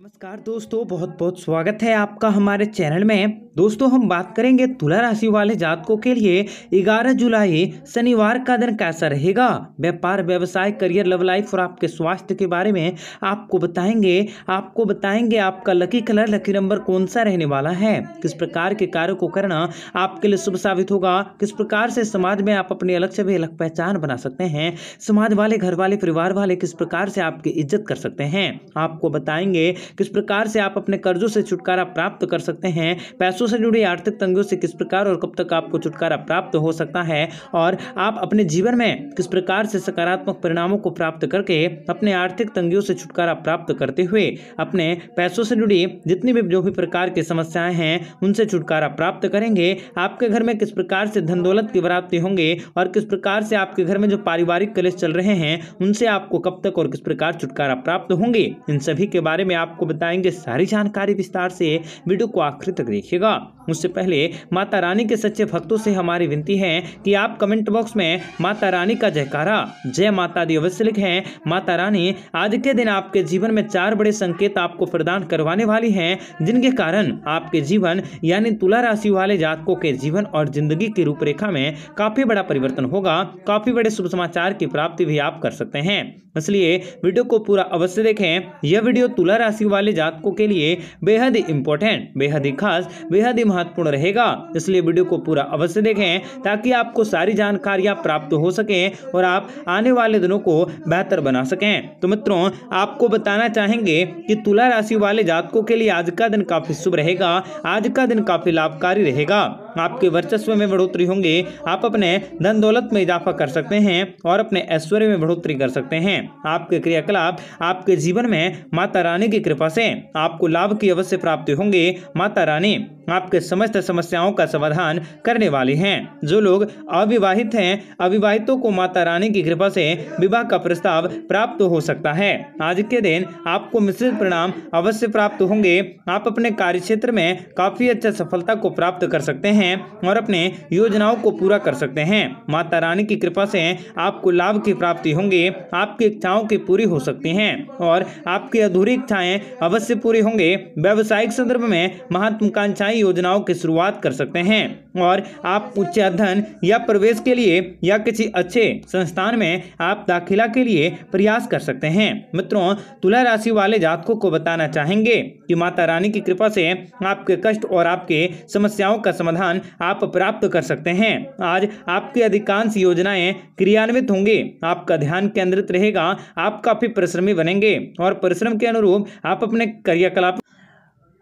नमस्कार दोस्तों बहुत बहुत स्वागत है आपका हमारे चैनल में दोस्तों हम बात करेंगे तुला राशि वाले जातकों के लिए 11 जुलाई शनिवार का दिन कैसा रहेगा व्यापार व्यवसाय करियर लव लाइफ और आपके स्वास्थ्य के बारे में आपको बताएंगे आपको बताएंगे आपका लकी कलर लकी नंबर कौन सा रहने वाला है किस प्रकार के कार्य को करना आपके लिए शुभ साबित होगा किस प्रकार से समाज में आप अपने अलग से भी अलग पहचान बना सकते हैं समाज वाले घर वाले परिवार वाले किस प्रकार से आपकी इज्जत कर सकते हैं आपको बताएंगे किस प्रकार से आप अपने कर्जों से छुटकारा प्राप्त कर सकते हैं पैसों से जुड़ी आर्थिक तंगियों से किस प्रकार और कब तक आपको छुटकारा प्राप्त हो सकता है और आप अपने जीवन में किस प्रकार से सकारात्मक परिणामों को प्राप्त करके अपने आर्थिक तंगियों से छुटकारा प्राप्त करते हुए अपने पैसों से जुड़ी जितनी भी जो भी प्रकार की समस्याएं हैं उनसे छुटकारा प्राप्त करेंगे आपके घर में किस प्रकार से धन दौलत की प्राप्ति होंगे और किस प्रकार से आपके घर में जो पारिवारिक कलेश चल रहे हैं उनसे आपको कब तक और किस प्रकार छुटकारा प्राप्त होंगे इन सभी के बारे में आप आपको बताएंगे सारी जानकारी विस्तार से वीडियो को आखिर तक देखिएगा उससे पहले माता रानी के सच्चे भक्तों से हमारी विनती है कि आप कमेंट बॉक्स में माता रानी का जयकारा जय माता दी अवश्य लिखें माता रानी आज के दिन आपके जीवन में चार बड़े संकेत आपको प्रदान करवाने वाली हैं जिनके कारण आपके जीवन यानी तुला राशि वाले जातकों के जीवन और जिंदगी की रूपरेखा में काफी बड़ा परिवर्तन होगा काफी बड़े शुभ समाचार की प्राप्ति भी आप कर सकते हैं इसलिए वीडियो को पूरा अवश्य देखें यह वीडियो तुला राशि राशि वाले जातकों के लिए बेहद ही इंपॉर्टेंट बेहद ही खास बेहद ही महत्वपूर्ण रहेगा इसलिए वीडियो को पूरा अवश्य देखें ताकि आपको सारी जानकारियां प्राप्त हो सकें और आप आने वाले दिनों को बेहतर बना सकें तो मित्रों आपको बताना चाहेंगे कि तुला राशि वाले जातकों के लिए आज का दिन काफी शुभ रहेगा आज का दिन काफी लाभकारी रहेगा आपके वर्चस्व में बढ़ोतरी होंगे आप अपने धन दौलत में इजाफा कर सकते हैं और अपने ऐश्वर्य में बढ़ोतरी कर सकते हैं आपके क्रियाकलाप आपके जीवन में माता रानी की कृपा से आपको लाभ की अवश्य प्राप्ति होंगे माता रानी आपके समस्त समस्याओं का समाधान करने वाले हैं जो लोग अविवाहित हैं अविवाहितों को माता रानी की कृपा से विवाह का प्रस्ताव प्राप्त हो सकता है आज के दिन आपको मिश्रित परिणाम अवश्य प्राप्त होंगे आप अपने कार्य क्षेत्र में काफी अच्छा सफलता को प्राप्त कर सकते हैं और अपने योजनाओं को पूरा कर सकते हैं माता रानी की कृपा से आपको लाभ की प्राप्ति होंगी आपकी इच्छाओं की पूरी हो सकती है और आपकी अधूरी इच्छाएं अवश्य पूरी होंगे व्यावसायिक संदर्भ में महत्वाकांक्षाएं सरकारी योजनाओं की शुरुआत कर सकते हैं और आप उच्च अध्ययन या प्रवेश के लिए या किसी अच्छे संस्थान में आप दाखिला के लिए प्रयास कर सकते हैं मित्रों तुला राशि वाले जातकों को बताना चाहेंगे कि माता रानी की कृपा से आपके कष्ट और आपके समस्याओं का समाधान आप प्राप्त कर सकते हैं आज आपकी अधिकांश योजनाएं क्रियान्वित होंगे आपका ध्यान केंद्रित रहेगा आप काफी परिश्रमी बनेंगे और परिश्रम के अनुरूप आप अपने क्रियाकलाप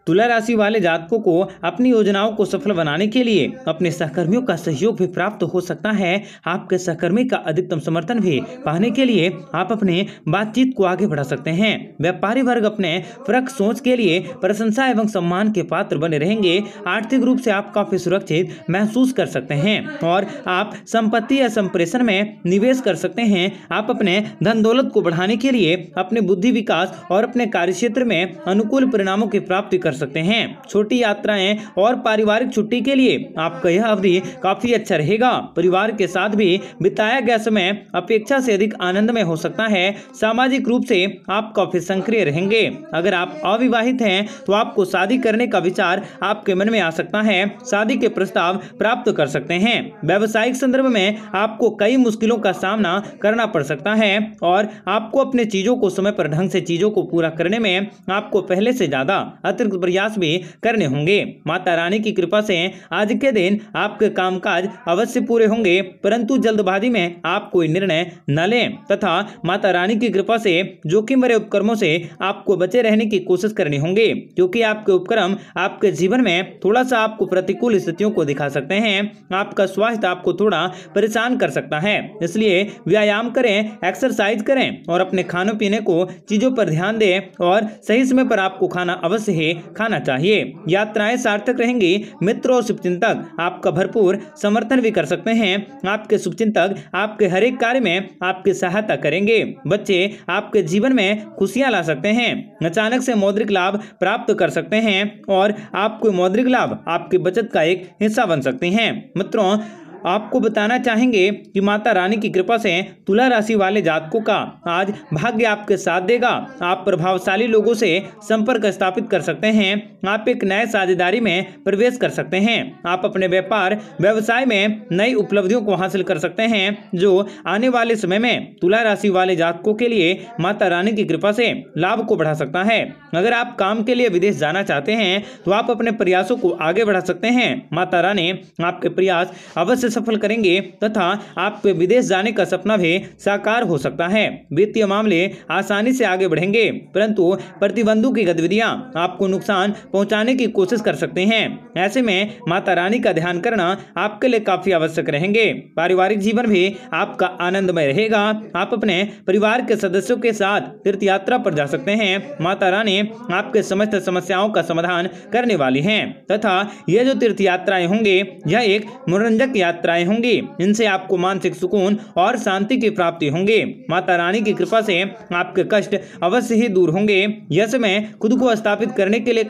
तुला राशि वाले जातकों को अपनी योजनाओं को सफल बनाने के लिए अपने सहकर्मियों का सहयोग भी प्राप्त हो सकता है आपके सहकर्मी का अधिकतम समर्थन भी पाने के लिए आप अपने बातचीत को आगे बढ़ा सकते हैं व्यापारी वर्ग अपने फर्क सोच के लिए प्रशंसा एवं सम्मान के पात्र बने रहेंगे आर्थिक रूप से आप काफी सुरक्षित महसूस कर सकते हैं और आप संपत्ति या संप्रेषण में निवेश कर सकते हैं आप अपने धन दौलत को बढ़ाने के लिए अपने बुद्धि विकास और अपने क्षेत्र में अनुकूल परिणामों की प्राप्ति कर सकते हैं छोटी यात्राएं और पारिवारिक छुट्टी के लिए आपका यह अवधि काफ़ी अच्छा रहेगा परिवार के साथ भी बिताया गया समय अपेक्षा से अधिक आनंद में हो सकता है सामाजिक रूप से आप काफ़ी सक्रिय रहेंगे अगर आप अविवाहित हैं तो आपको शादी करने का विचार आपके मन में आ सकता है शादी के प्रस्ताव प्राप्त कर सकते हैं व्यावसायिक संदर्भ में आपको कई मुश्किलों का सामना करना पड़ सकता है और आपको अपने चीज़ों को समय पर ढंग से चीज़ों को पूरा करने में आपको पहले से ज़्यादा अतिरिक्त प्रयास भी करने होंगे माता रानी की कृपा से आज के दिन आपके कामकाज अवश्य पूरे होंगे परंतु जल्दबाजी में आप कोई निर्णय न लें तथा माता रानी की कृपा से जोखिम भरे उपक्रमों से आपको बचे रहने की कोशिश करनी होंगे क्योंकि आपके उपक्रम आपके जीवन में थोड़ा सा आपको प्रतिकूल स्थितियों को दिखा सकते हैं आपका स्वास्थ्य आपको थोड़ा परेशान कर सकता है इसलिए व्यायाम करें एक्सरसाइज करें और अपने खाने पीने को चीज़ों पर ध्यान दें और सही समय पर आपको खाना अवश्य ही खाना चाहिए यात्राएं सार्थक रहेंगी मित्रों और शुभचिंतक आपका भरपूर समर्थन भी कर सकते हैं आपके शुभचिंतक आपके हर एक कार्य में आपकी सहायता करेंगे बच्चे आपके जीवन में खुशियां ला सकते हैं अचानक से मौद्रिक लाभ प्राप्त कर सकते हैं और आपको मौद्रिक लाभ आपकी बचत का एक हिस्सा बन सकते हैं मित्रों आपको बताना चाहेंगे कि माता रानी की कृपा से तुला राशि वाले जातकों का आज भाग्य आपके साथ देगा आप प्रभावशाली लोगों से संपर्क स्थापित कर सकते हैं आप एक नए साझेदारी में प्रवेश कर सकते हैं आप अपने व्यापार व्यवसाय में नई उपलब्धियों को हासिल कर सकते हैं जो आने वाले समय में तुला राशि वाले जातकों के लिए माता रानी की कृपा से लाभ को बढ़ा सकता है अगर आप काम के लिए विदेश जाना चाहते हैं तो आप अपने प्रयासों को आगे बढ़ा सकते हैं माता रानी आपके प्रयास अवश्य से सफल करेंगे तथा आपके विदेश जाने का सपना भी साकार हो सकता है वित्तीय मामले आसानी से आगे बढ़ेंगे परंतु प्रतिबंधों की गतिविधियां आपको नुकसान पहुंचाने की कोशिश कर सकते हैं ऐसे में माता रानी का ध्यान करना आपके लिए काफी आवश्यक रहेंगे पारिवारिक जीवन भी आपका आनंदमय रहेगा आप अपने परिवार के सदस्यों के साथ तीर्थ यात्रा पर जा सकते हैं माता रानी आपके समस्त समस्याओं का समाधान करने वाली है तथा ये जो तीर्थ यात्राएं होंगे यह एक मनोरंजक यात्रा यात्राएं होंगी इनसे आपको मानसिक सुकून और शांति की प्राप्ति होंगी माता रानी की कृपा से आपके कष्ट अवश्य ही दूर होंगे यह समय खुद को स्थापित करने के लिए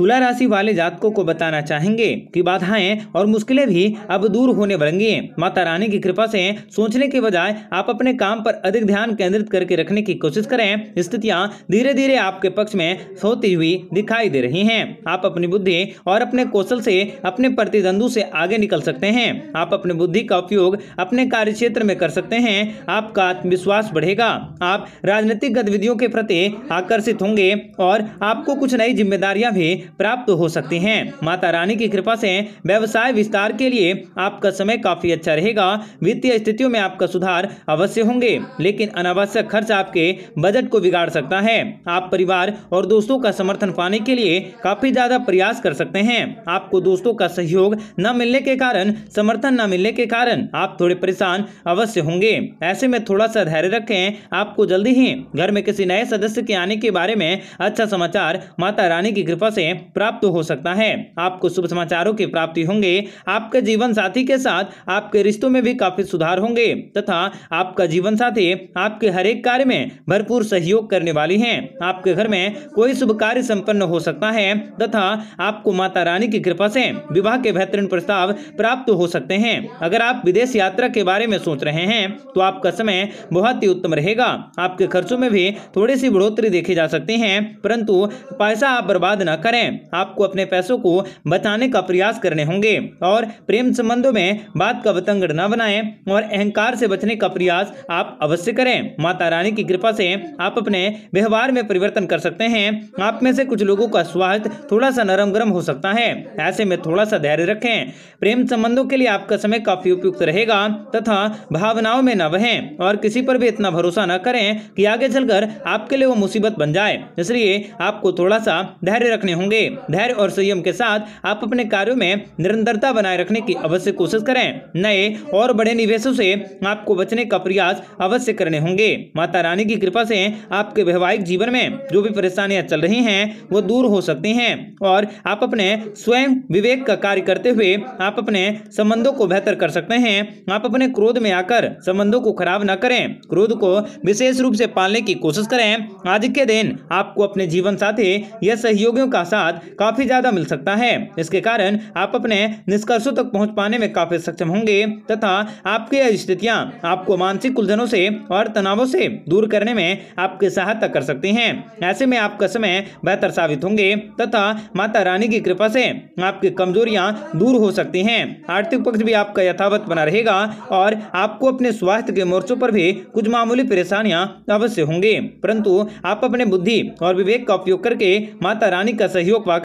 तुला राशि वाले जातकों को बताना चाहेंगे कि बाधाएं और मुश्किलें भी अब दूर होने वालेंगी माता रानी की कृपा से सोचने के बजाय आप अपने काम पर अधिक ध्यान केंद्रित करके रखने की कोशिश करें स्थितियां धीरे धीरे आपके पक्ष में सोती हुई दिखाई दे रही हैं आप अपनी बुद्धि और अपने कौशल से अपने प्रतिद्वंदु से आगे निकल सकते हैं आप अपनी बुद्धि का उपयोग अपने कार्य क्षेत्र में कर सकते हैं आपका आत्मविश्वास बढ़ेगा आप राजनीतिक गतिविधियों के प्रति आकर्षित होंगे और आपको कुछ नई जिम्मेदारियां भी प्राप्त हो सकते हैं माता रानी की कृपा से व्यवसाय विस्तार के लिए आपका समय काफ़ी अच्छा रहेगा वित्तीय स्थितियों में आपका सुधार अवश्य होंगे लेकिन अनावश्यक खर्च आपके बजट को बिगाड़ सकता है आप परिवार और दोस्तों का समर्थन पाने के लिए काफ़ी ज़्यादा प्रयास कर सकते हैं आपको दोस्तों का सहयोग न मिलने के कारण समर्थन न मिलने के कारण आप थोड़े परेशान अवश्य होंगे ऐसे में थोड़ा सा धैर्य रखें आपको जल्दी ही घर में किसी नए सदस्य के आने के बारे में अच्छा समाचार माता रानी की कृपा से प्राप्त हो सकता है आपको शुभ समाचारों की प्राप्ति होंगे आपके जीवन साथी के साथ आपके रिश्तों में भी काफी सुधार होंगे तथा आपका जीवन साथी आपके हरेक कार्य में भरपूर सहयोग करने वाली है आपके घर में कोई शुभ कार्य सम्पन्न हो सकता है तथा आपको माता रानी की कृपा से विवाह के बेहतरीन प्रस्ताव प्राप्त हो सकते हैं अगर आप विदेश यात्रा के बारे में सोच रहे हैं तो आपका समय बहुत ही उत्तम रहेगा आपके खर्चों में भी थोड़ी सी बढ़ोतरी देखी जा सकती है परंतु पैसा आप बर्बाद न करें हैं आपको अपने पैसों को बचाने का प्रयास करने होंगे और प्रेम संबंधों में बात का बतंगड़ न बनाए और अहंकार से बचने का प्रयास आप अवश्य करें माता रानी की कृपा से आप अपने व्यवहार में परिवर्तन कर सकते हैं आप में से कुछ लोगों का स्वास्थ्य थोड़ा सा नरम गरम हो सकता है ऐसे में थोड़ा सा धैर्य रखें प्रेम संबंधों के लिए आपका समय काफी उपयुक्त रहेगा तथा भावनाओं में न बहें और किसी पर भी इतना भरोसा न करें कि आगे चलकर आपके लिए वो मुसीबत बन जाए इसलिए आपको थोड़ा सा धैर्य रखने होंगे होंगे धैर्य और संयम के साथ आप अपने कार्यों में निरंतरता बनाए रखने की अवश्य कोशिश करें नए और बड़े निवेशों से आपको बचने का प्रयास अवश्य करने होंगे माता रानी की कृपा से आपके वैवाहिक जीवन में जो भी परेशानियां चल रही हैं वो दूर हो सकती हैं और आप अपने स्वयं विवेक का कार्य करते हुए आप अपने संबंधों को बेहतर कर सकते हैं आप अपने क्रोध में आकर संबंधों को खराब न करें क्रोध को विशेष रूप से पालने की कोशिश करें आज के दिन आपको अपने जीवन साथी या सहयोगियों का साथ बाद काफ़ी ज़्यादा मिल सकता है इसके कारण आप अपने निष्कर्षों तक पहुँच पाने में काफ़ी सक्षम होंगे तथा आपकी स्थितियाँ आपको मानसिक उलझनों से और तनावों से दूर करने में आपकी सहायता कर सकती हैं ऐसे में आपका समय बेहतर साबित होंगे तथा माता रानी की कृपा से आपकी कमजोरियां दूर हो सकती हैं आर्थिक पक्ष भी आपका यथावत बना रहेगा और आपको अपने स्वास्थ्य के मोर्चों पर भी कुछ मामूली परेशानियां अवश्य होंगे परंतु आप अपने बुद्धि और विवेक का उपयोग करके माता रानी का सहयोग yok bak.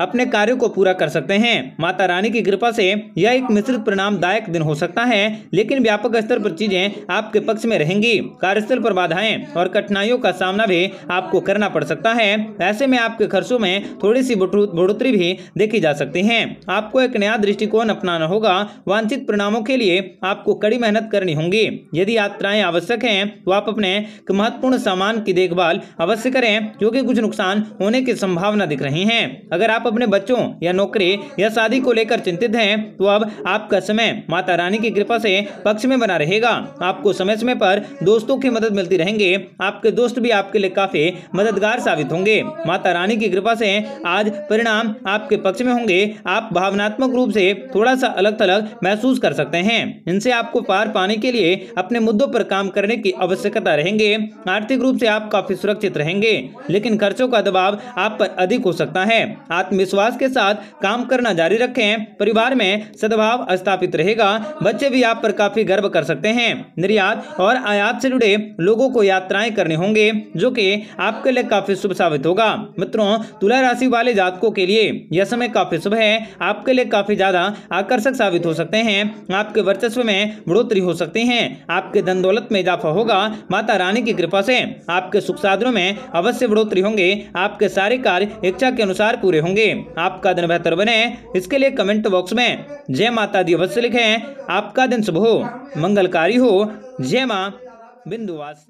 अपने कार्यों को पूरा कर सकते हैं माता रानी की कृपा से यह एक मिश्रित परिणाम दायक दिन हो सकता है लेकिन व्यापक स्तर पर चीजें आपके पक्ष में रहेंगी कार्यस्थल पर बाधाएं और कठिनाइयों का सामना भी आपको करना पड़ सकता है ऐसे में आपके खर्चों में थोड़ी सी बढ़ोतरी भी देखी जा सकती है आपको एक नया दृष्टिकोण अपनाना होगा वांछित परिणामों के लिए आपको कड़ी मेहनत करनी होगी यदि यात्राएं आवश्यक है तो आप अपने महत्वपूर्ण सामान की देखभाल अवश्य करें क्योंकि कुछ नुकसान होने की संभावना दिख रही है अगर आप आप अपने बच्चों या नौकरी या शादी को लेकर चिंतित हैं तो अब आपका समय माता रानी की कृपा से पक्ष में बना रहेगा आपको समय समय पर दोस्तों की मदद मिलती रहेंगे आपके दोस्त भी आपके लिए काफी मददगार साबित होंगे माता रानी की कृपा से आज परिणाम आपके पक्ष में होंगे आप भावनात्मक रूप से थोड़ा सा अलग थलग महसूस कर सकते हैं इनसे आपको पार पाने के लिए अपने मुद्दों पर काम करने की आवश्यकता रहेंगे आर्थिक रूप से आप काफी सुरक्षित रहेंगे लेकिन खर्चों का दबाव आप पर अधिक हो सकता है आत्म आत्मविश्वास के साथ काम करना जारी रखें परिवार में सद्भाव स्थापित रहेगा बच्चे भी आप पर काफी गर्व कर सकते हैं निर्यात और आयात से जुड़े लोगों को यात्राएं करने होंगे जो कि आपके लिए काफी शुभ साबित होगा मित्रों तुला राशि वाले जातकों के लिए यह समय काफी शुभ है आपके लिए काफी ज्यादा आकर्षक साबित हो सकते हैं आपके वर्चस्व में बढ़ोतरी हो सकती है आपके धन दौलत में इजाफा होगा माता रानी की कृपा से आपके सुख साधनों में अवश्य बढ़ोतरी होंगे आपके सारे कार्य इच्छा के अनुसार पूरे होंगे होगी आपका दिन बेहतर बने इसके लिए कमेंट बॉक्स में जय माता दी अवश्य लिखें आपका दिन शुभ हो मंगलकारी हो जय माँ बिंदुवास